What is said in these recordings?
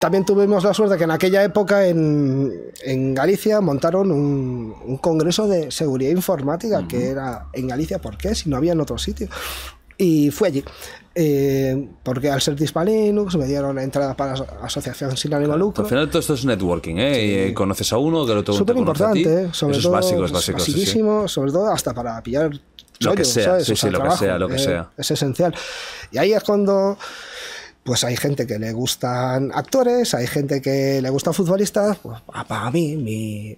También tuvimos la suerte que en aquella época en, en Galicia montaron un, congreso de seguridad informática, que era en Galicia, ¿por qué? Si no había en otro sitio. Y fue allí. Eh, porque al ser Dispa Linux me dieron entrada para la asociación sin ánimo de lucro. Al final todo esto es networking, ¿eh? eh conoces a uno, que lo otro Súper importante, sobre todo. Es básico, sobre todo hasta para pillar lo que sea, lo que sea, eh, lo que sea. Es esencial. Y ahí es cuando pues hay gente que le gustan actores, hay gente que le gustan futbolistas. Pues, para mí,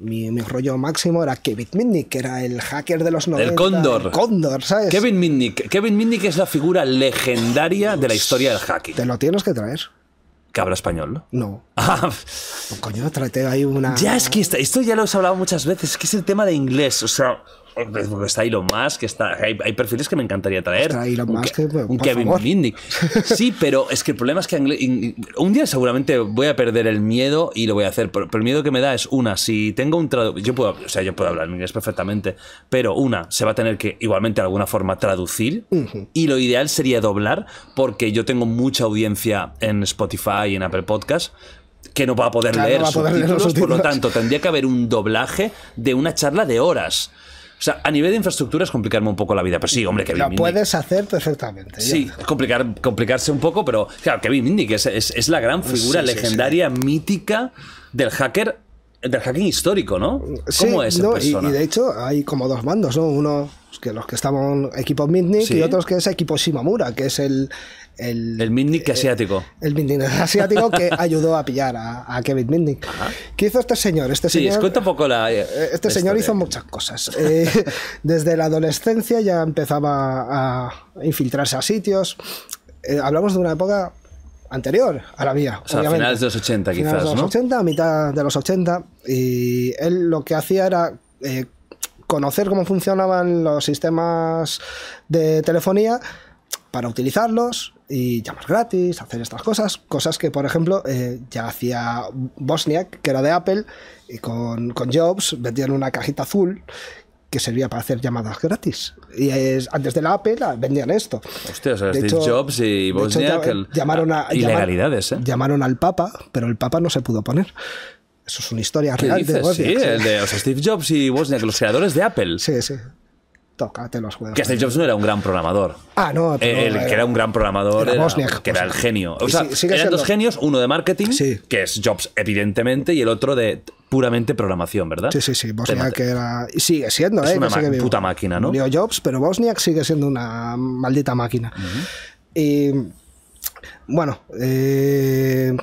mi, rollo máximo era Kevin Mitnick, que era el hacker de los 90. El Cóndor. Cóndor, ¿sabes? Kevin Mitnick. Kevin Mitnick es la figura legendaria de la historia del hacking. Te lo tienes que traer. ¿Que habla español? No. No. coño, trate ahí una. Ya es que esto, ya lo he hablado muchas veces, que es el tema de inglés. O sea, porque pues está más Musk, está, hay, perfiles que me encantaría traer. Está un, que, Kevin Sí, pero es que el problema es que un día seguramente voy a perder el miedo y lo voy a hacer. Pero, el miedo que me da es una, si tengo un traductor, yo puedo, o sea, yo puedo hablar inglés perfectamente, pero una, se va a tener que igualmente de alguna forma traducir y lo ideal sería doblar porque yo tengo mucha audiencia en Spotify y en Apple Podcast que no va a poder, leer, no por lo tanto tendría que haber un doblaje de una charla de horas. O sea, a nivel de infraestructura es complicarme un poco la vida, pero sí, hombre, Kevin La puedes hacer perfectamente. Sí, complicar, complicarse un poco, pero claro, Kevin Mindy, que es, la gran figura legendaria, mítica del hacker, del hacking histórico, ¿no? ¿Cómo es? No, y, y, de hecho hay como dos bandos, ¿no? Uno pues que los que estaban equipo Mitnick y otros que es equipo Shimamura, que es el... El, eh, asiático. El Mitnik asiático que ayudó a pillar a, Kevin Mitnick. ¿Qué hizo este señor? Este sí, señor, un poco la... Eh, eh, este señor hizo muchas cosas. desde la adolescencia ya empezaba a infiltrarse a sitios. hablamos de una época anterior a la mía. O finales de los 80 quizás, a mitad de los 80. Y él lo que hacía era conocer cómo funcionaban los sistemas de telefonía para utilizarlos y llamar gratis, hacer estas cosas, cosas que por ejemplo eh, ya hacía Bosniak, que era de Apple, y con, Jobs vendían una cajita azul que servía para hacer llamadas gratis. Y es, antes de la Apple vendían esto. Hostia, Jobs y Bosniak, llamaron a, ah, ilegalidades, ¿eh? Llamaron al Papa, pero el Papa no se pudo poner. Eso es una historia real de Wozniak. Sí, el de Steve Jobs y Wozniak, los creadores de Apple. Sí, sí. Tócate los juegos. Que Steve Jobs no era un gran programador. Ah, no. que era un gran programador. Era, que era el genio. O sea, eran dos genios, uno de marketing, que es Jobs, evidentemente, y el otro de puramente programación, ¿verdad? Sí, sí, sí. Bosniak era. Y sigue siendo, es ¿eh? Una puta máquina, ¿no? Murió Jobs, pero Bosniak sigue siendo una maldita máquina. Y. Bueno, eh,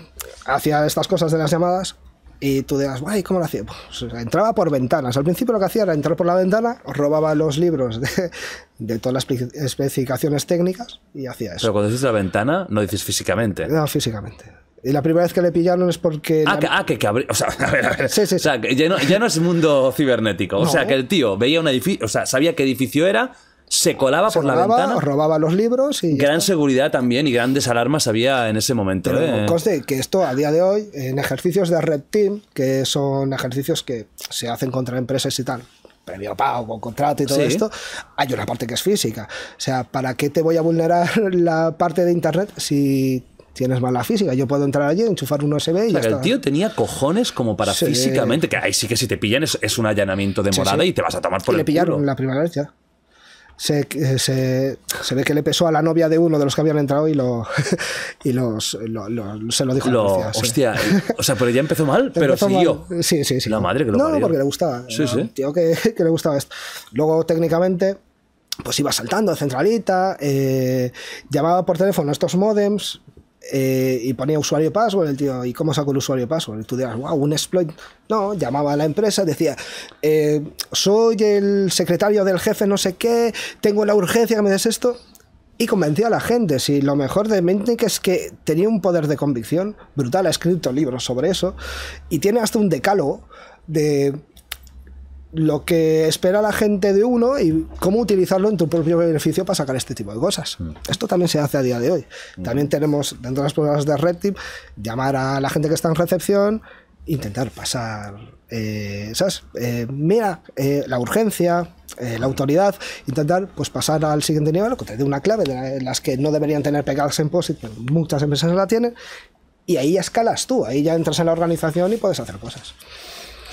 hacia estas cosas de las llamadas, y tú dirás, guay, ¿cómo lo hacía? Pues, entraba por ventanas. Al principio lo que hacía era entrar por la ventana, robaba los libros de, de todas las especificaciones técnicas y hacía eso. Pero cuando dices la ventana, no dices físicamente. No, físicamente. Y la primera vez que le pillaron es porque. Ah, ah que, que, O sea, a ver, a ver. Sí, sí, sí. O sea ya, no, es mundo cibernético. O sea, que el tío veía un edificio. O sea, sabía qué edificio era, se colaba por la ventana. robaba los libros y... Gran seguridad también y grandes alarmas había en ese momento. Pero ¿eh? conste que esto a día de hoy, en ejercicios de Red Team, que son ejercicios que se hacen contra empresas y tal, previo pago, contrato y todo esto, hay una parte que es física. O sea, ¿para qué te voy a vulnerar la parte de Internet si tienes mala física. Yo puedo entrar allí, enchufar un USB y ya está. El tío tenía cojones como para físicamente, que ahí sí que si te pillan es, un allanamiento de morada y te vas a tomar por y el le pillaron la primera vez ya se, eh, se, se, ve que le pesó a la novia de uno de los que habían entrado y lo y los, se lo dijo a Hostia, o sea, pero ya empezó mal, pero siguió. Sí, sí, sí. La madre que lo No, no, porque le gustaba. Sí, sí. Tío que, que le gustaba esto. Luego, técnicamente, pues iba saltando de centralita, eh, llamaba por teléfono a estos modems, eh, y ponía usuario password, el tío, ¿y cómo saco el usuario password? Y tú dirás, wow, un exploit. No, llamaba a la empresa, decía, eh, soy el secretario del jefe, no sé qué, tengo la urgencia que me des esto. Y convencía a la gente. Si lo mejor de Mintnik es que tenía un poder de convicción brutal, ha escrito libros sobre eso y tiene hasta un decálogo de lo que espera la gente de uno y cómo utilizarlo en tu propio beneficio para sacar este tipo de cosas. Mm. Esto también se hace a día de hoy. Mm. También tenemos dentro de las pruebas de Red Team, llamar a la gente que está en recepción, intentar pasar, eh, eh mira, eh, la urgencia, eh, la autoridad, intentar pues pasar al siguiente nivel, que te dé una clave de las que no deberían tener pegadas en POSIT, pero muchas empresas la tienen, y ahí escalas tú, ahí ya entras en la organización y puedes hacer cosas.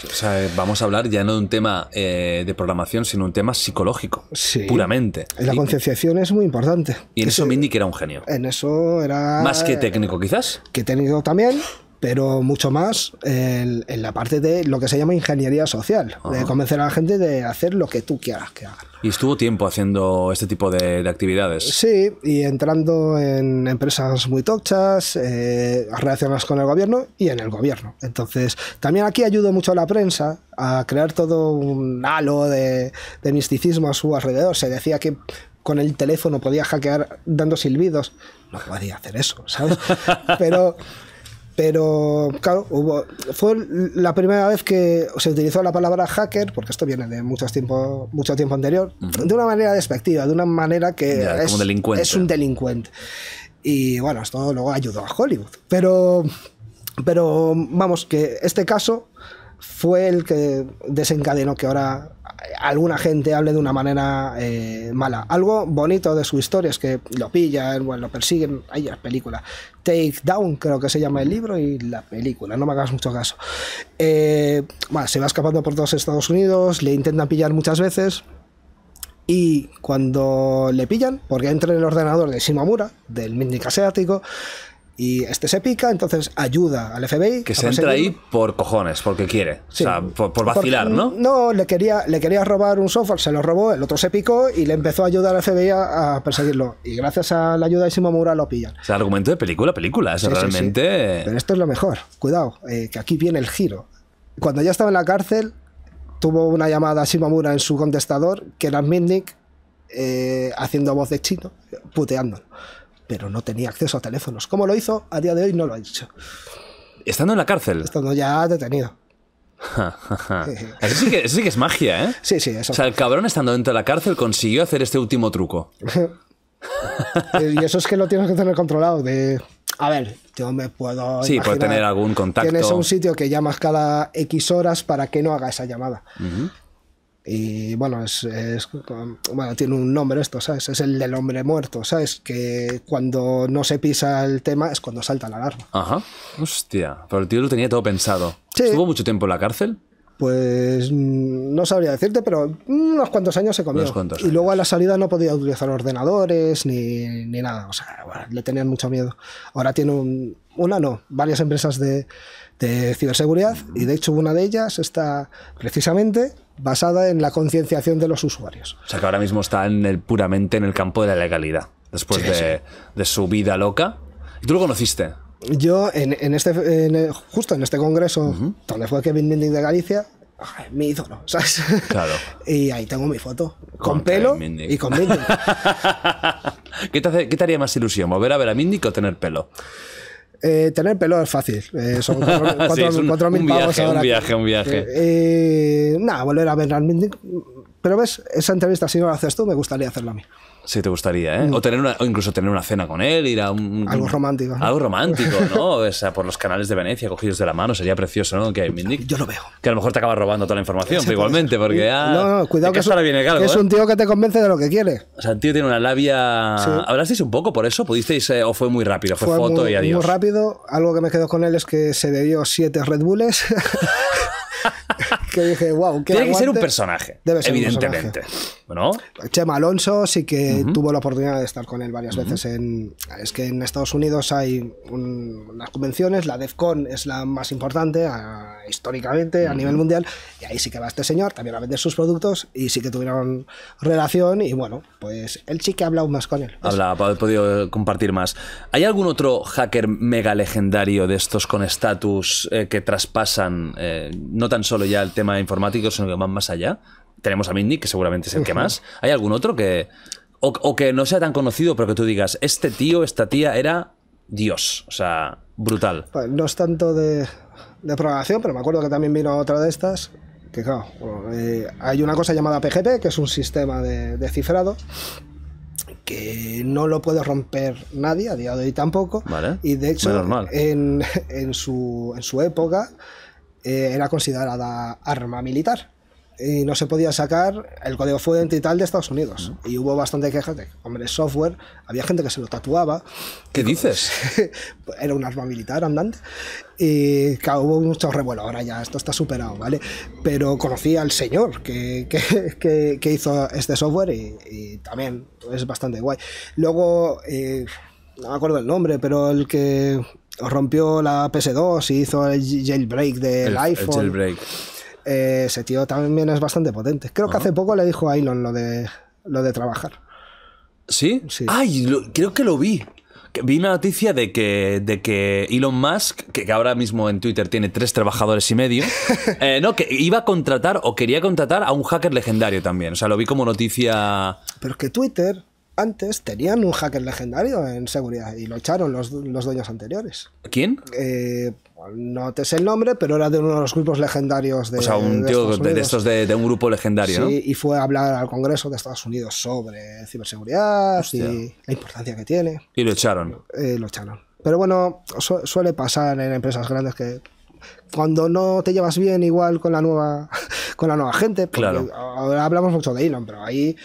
O sea, eh, vamos a hablar ya no de un tema eh, de programación, sino un tema psicológico, sí. puramente. La concienciación es muy importante. Y en eso Mindy que era un genio. En eso era... Más que técnico quizás. Que técnico también, pero mucho más en, la parte de lo que se llama ingeniería social, de convencer a la gente de hacer lo que tú quieras que hagan. ¿Y estuvo tiempo haciendo este tipo de, actividades? Sí, y entrando en empresas muy tochas, eh, relacionadas con el gobierno y en el gobierno. Entonces, también aquí ayudó mucho a la prensa a crear todo un halo de, de misticismo a su alrededor. Se decía que con el teléfono podía hackear dando silbidos. No podía hacer eso, ¿sabes? Pero pero, claro, fue la primera vez que se utilizó la palabra hacker, porque esto viene de muchos mucho tiempo anterior, de una manera despectiva, de una manera que es, es un delincuente. Y bueno, esto luego ayudó a Hollywood. Pero, pero vamos, que este caso fue el que desencadenó que ahora alguna gente hable de una manera eh, mala. Algo bonito de su historia es que lo pillan, bueno, lo persiguen, hay una película, Take Down creo que se llama el libro y la película, no me hagas mucho caso. Eh, bueno, se va escapando por todos Estados Unidos, le intentan pillar muchas veces. Y cuando le pillan, porque entra en el ordenador de Shimamura, del mítico asiático, y este se pica, entonces ayuda al FBI. Que se entra ahí por cojones, porque quiere. O sea, por, vacilar, ¿no? No, le quería, le quería robar un software, se lo robó, el otro se picó y le empezó a ayudar al FBI a, perseguirlo. Y gracias a la ayuda de Shimamura lo pillan. es argumento de película, película. Eso realmente. Pero esto es lo mejor. Cuidado, eh, que aquí viene el giro. Cuando ya estaba en la cárcel, tuvo una llamada a Shimamura en su contestador, que era Mitnick, eh, haciendo voz de chino, puteándolo pero no tenía acceso a teléfonos. ¿Cómo lo hizo? A día de hoy no lo ha dicho. Estando en la cárcel. Estando ya detenido. eso, sí que, es magia, ¿eh? Sí, sí, eso. O sea, el cabrón estando dentro de la cárcel consiguió hacer este último truco. y eso es que lo tienes que tener controlado. De... A ver, yo me puedo. Sí, puede tener algún contacto. Tienes un sitio que llamas cada X horas para que no haga esa llamada. Y bueno, es, tiene un nombre esto, ¿sabes? Es el del hombre muerto, ¿sabes? Que cuando no se pisa el tema es cuando salta la alarma. Ajá. Hostia. Pero el tío lo tenía todo pensado. ¿Estuvo mucho tiempo en la cárcel? Pues mm, no sabría decirte, pero unos cuantos años se comió. Cuantos y luego a la salida no podía utilizar ordenadores ni, ni nada. O sea, le tenían mucho miedo. Ahora tiene un, una, no, varias empresas de, de ciberseguridad y de hecho una de ellas está precisamente basada en la concienciación de los usuarios. O sea que ahora mismo está en el, puramente en el campo de la legalidad, después de, de, su vida loca. tú lo conociste? Yo, en, en este, eh, justo en este congreso, tal donde fue Kevin Mindic de Galicia, mi ídolo, ¿sabes? Claro. y ahí tengo mi foto. Con, pelo y con Mindic. ¿Qué, ¿Qué, te haría más ilusión, volver a ver a Mindic o tener pelo? Eh, tener pelo es fácil. Eh, son 4.000 sí, un, viaje, ahora. Un viaje, un viaje. Eh, nada, volver a ver realmente. Pero ves, esa entrevista, si no la haces tú, me gustaría hacerla a mí si te gustaría, ¿eh? O, tener una, o incluso tener una cena con él, ir a un... Algo romántico. Algo romántico, ¿no? O sea, por los canales de Venecia cogidos de la mano, sería precioso, ¿no? Que Yo lo veo. Que a lo mejor te acaba robando toda la información, pero igualmente, pues, porque ah, No, no, cuidado que, es, ¿eh? un tío que te convence de lo que quiere. O sea, el tío tiene una labia... ¿Hablasteis un poco por eso? ¿Pudisteis eh, o fue muy rápido? Fue, foto y adiós. rápido. Algo que me quedó con él es que se bebió siete Red Bulls. dije, wow, Tiene que ser un personaje, Debe ser evidentemente. Chema Alonso sí que tuvo la oportunidad de estar con él varias veces. es que en Estados Unidos hay unas convenciones, la DEFCON es la más importante históricamente a nivel mundial, y ahí sí que va este señor también a vender sus productos y sí que tuvieron relación y bueno, pues él sí que ha hablado más con él. Habla, ha podido compartir más. ¿Hay algún otro hacker mega legendario de estos con estatus eh, que traspasan eh, no tan solo ya el tema informáticos informático, sino que van más allá. Tenemos a Mindy, que seguramente es el que más. ¿Hay algún otro que... O, que no sea tan conocido, pero que tú digas, este tío, esta tía era Dios. O sea, brutal. Pues, no es tanto de, de programación, pero me acuerdo que también vino otra de estas, que claro, eh, hay una cosa llamada PGP, que es un sistema de, cifrado que no lo puede romper nadie, a día de hoy tampoco. Y de hecho, en, su, en su época, eh, era considerada arma militar y no se podía sacar el código fuente y tal de Estados Unidos. Y hubo bastante quejas de, hombre, software, había gente que se lo tatuaba. ¿Qué dices? era un arma militar andante. Y claro, hubo mucho revuelo, ahora ya esto está superado, ¿vale? Pero conocí al señor que, que, que, hizo este software y, también es bastante guay. Luego... Eh, no me acuerdo el nombre, pero el que rompió la PS2 y hizo el jailbreak del iPhone. El jailbreak. Eh, ese tío también es bastante potente. Creo que hace poco le dijo a Elon lo de, lo de trabajar. ¿Sí? sí. Ay, creo que lo vi. Vi una noticia de que, de que Elon Musk, que, ahora mismo en Twitter tiene tres trabajadores y medio, eh, no, que iba a contratar o quería contratar a un hacker legendario también. O sea, lo vi como noticia. Pero es que Twitter antes tenían un hacker legendario en seguridad y lo echaron los, dueños anteriores. ¿Quién? Eh, no te sé el nombre, pero era de uno de los grupos legendarios de. O sea, un tío de, estos de, un grupo legendario, sí, y fue a hablar al Congreso de Estados Unidos sobre ciberseguridad y la importancia que tiene. Y lo echaron. Eh, lo echaron. Pero bueno, suele pasar en empresas grandes que cuando no te llevas bien igual con la nueva con la nueva gente. Claro. Ahora hablamos mucho de Elon, pero ahí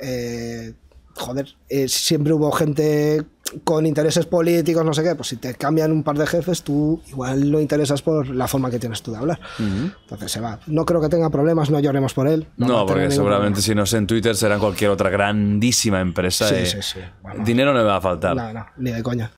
eh, joder, eh, siempre hubo gente con intereses políticos, no sé qué, pues si te cambian un par de jefes, tú igual lo interesas por la forma que tienes tú de hablar. Entonces se va. No creo que tenga problemas, no lloremos por él. No, porque seguramente si no es en Twitter será cualquier otra grandísima empresa. Sí, sí, sí. Dinero no le va a faltar. No, no, ni de coña.